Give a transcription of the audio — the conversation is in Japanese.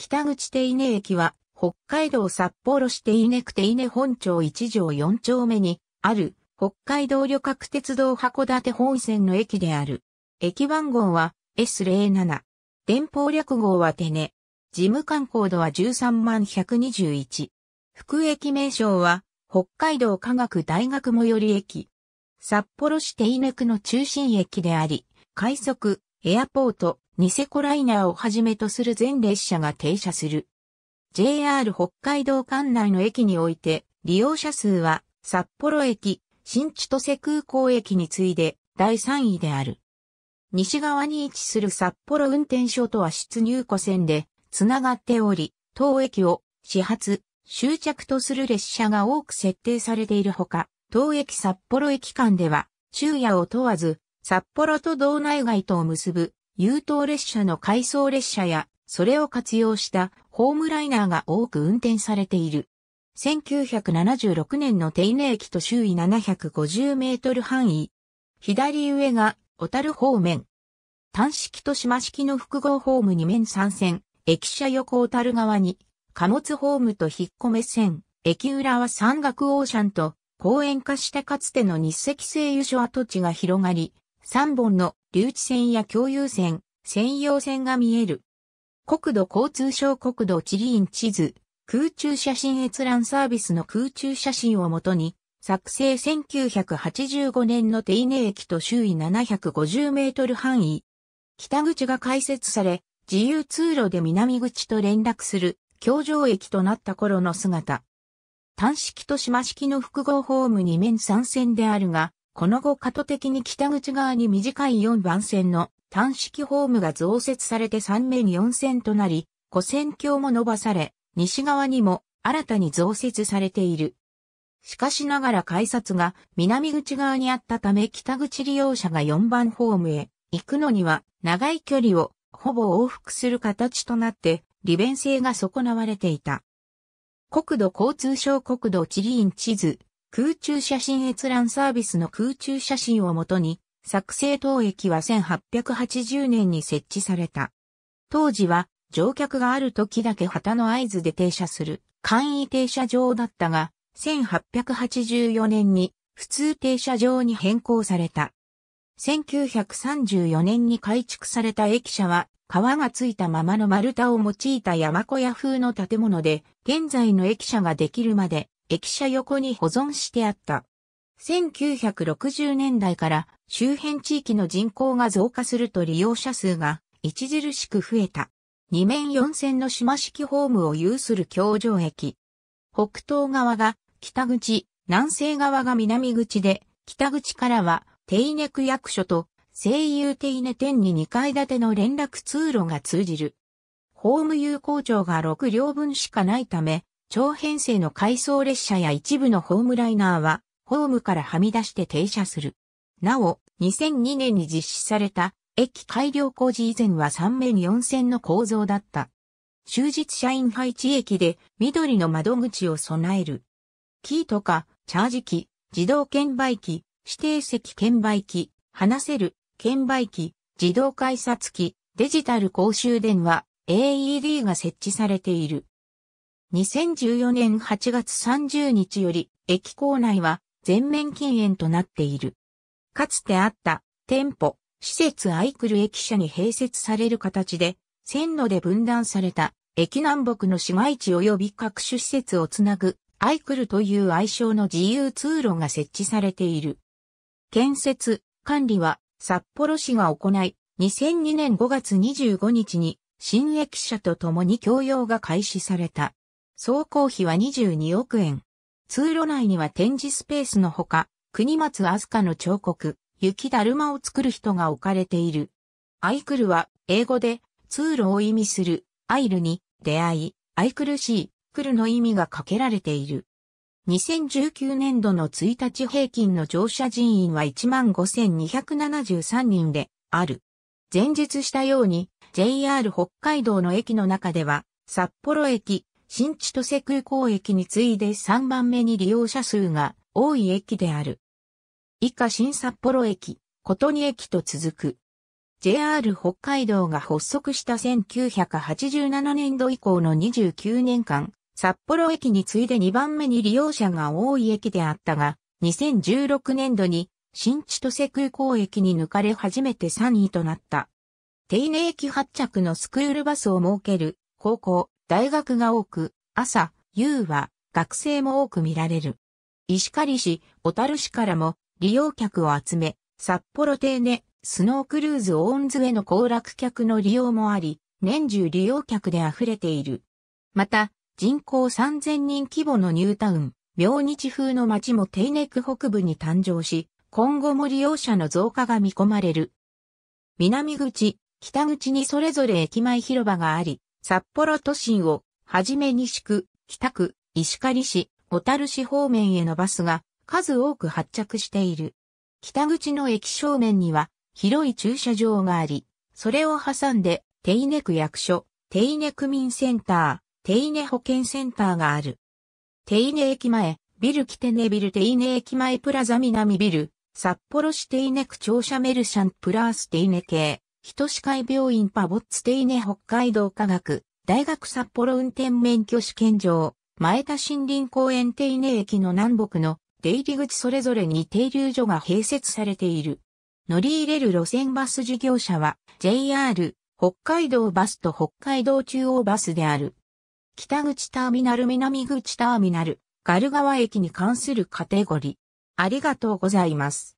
北口手稲駅は、北海道札幌市手稲区手稲本町一条四丁目に、ある、北海道旅客鉄道函館本線の駅である。駅番号は S07。電報略号は手根。事務官コードは13万121。副駅名称は、北海道科学大学最寄り駅。札幌市手稲区の中心駅であり、快速、エアポート、ニセコライナーをはじめとする全列車が停車する。JR 北海道管内の駅において、利用者数は札幌駅、新千歳空港駅に次いで第3位である。西側に位置する札幌運転所とは出入庫線でつながっており、当駅を始発、終着とする列車が多く設定されているほか、当駅札幌駅間では昼夜を問わず札幌と道内外とを結ぶ、優等列車の回送列車や、それを活用したホームライナーが多く運転されている。1976年の手稲駅と周囲750メートル範囲。左上が小樽方面。単式と島式の複合ホーム2面3線、駅舎横小樽側に、貨物ホームと引っ込め線、駅裏は山岳オーシャンと、公園化したかつての日赤製油所跡地が広がり、3本の留置線や共有線、専用線が見える。国土交通省国土地理院地図、空中写真閲覧サービスの空中写真をもとに、作成1985年の手稲駅と周囲750メートル範囲。北口が開設され、自由通路で南口と連絡する、京城駅となった頃の姿。単式と島式の複合ホームに面3線であるが、この後過渡的に北口側に短い4番線の単式ホームが増設されて3面4線となり、古線橋も伸ばされ、西側にも新たに増設されている。しかしながら改札が南口側にあったため北口利用者が4番ホームへ行くのには長い距離をほぼ往復する形となって利便性が損なわれていた。国土交通省国土地理院地図空中写真閲覧サービスの空中写真をもとに、作成当駅は1880年に設置された。当時は乗客がある時だけ旗の合図で停車する簡易停車場だったが、1884年に普通停車場に変更された。1934年に改築された駅舎は、川がついたままの丸太を用いた山小屋風の建物で、現在の駅舎ができるまで駅舎横に保存してあった。1960年代から周辺地域の人口が増加すると利用者数が著しく増えた。二面四線の島式ホームを有する京城駅。北東側が北口、南西側が南口で、北口からは手稲区役所と西遊手稲店に2階建ての連絡通路が通じる。ホーム有効庁が6両分しかないため、長編成の回送列車や一部のホームライナーは、ホームからはみ出して停車する。なお、2002年に実施された、駅改良工事以前は3面4線の構造だった。終日社員配置駅で緑の窓口を備える。キーとか、チャージ機、自動券売機、指定席券売機、話せる、券売機、自動改札機、デジタル公衆電話、AED が設置されている。2014年8月30日より、駅構内は全面禁煙となっている。かつてあった店舗、施設アイクル駅舎に併設される形で、線路で分断された駅南北の市街地及び各種施設をつなぐアイクルという愛称の自由通路が設置されている。建設、管理は札幌市が行い、2002年5月25日に新駅舎と共に供用が開始された。総工費は22億円。通路内には展示スペースのほか、国松飛鳥の彫刻、雪だるまを作る人が置かれている。アイクルは英語で通路を意味するアイルに出会い、アイクルシー、クルの意味がかけられている。2019年度の1日平均の乗車人員は15,273人である。前述したように JR 北海道の駅の中では札幌駅、新千歳空港駅に次いで3番目に利用者数が多い駅である。以下新札幌駅、琴仁駅と続く。JR 北海道が発足した1987年度以降の29年間、札幌駅に次いで2番目に利用者が多い駅であったが、2016年度に新千歳空港駅に抜かれ初めて3位となった。手稲駅発着のスクールバスを設ける高校、大学が多く、朝、夕は学生も多く見られる。石狩市、小樽市からも利用客を集め、札幌邸根、スノークルーズオーンズへの行楽客の利用もあり、年中利用客で溢れている。また、人口3000人規模のニュータウン、明日風の街もテイネク北部に誕生し、今後も利用者の増加が見込まれる。南口、北口にそれぞれ駅前広場があり、札幌都心を、はじめ西区、北区、石狩市、小樽市方面へのバスが数多く発着している。北口の駅正面には広い駐車場があり、それを挟んで、手稲区役所、手稲区民センター、手稲保健センターがある。手稲駅前、ビルキテネビル手稲駅前プラザ南ビル、札幌市手稲区庁舎メルシャンプラース手稲系、人歯会病院パボッツテイネ北海道科学、大学札幌運転免許試験場、前田森林公園テイネ駅の南北の出入り口それぞれに停留所が併設されている。乗り入れる路線バス事業者は JR 北海道バスと北海道中央バスである。北口ターミナル南口ターミナルガル川駅に関するカテゴリー。ありがとうございます。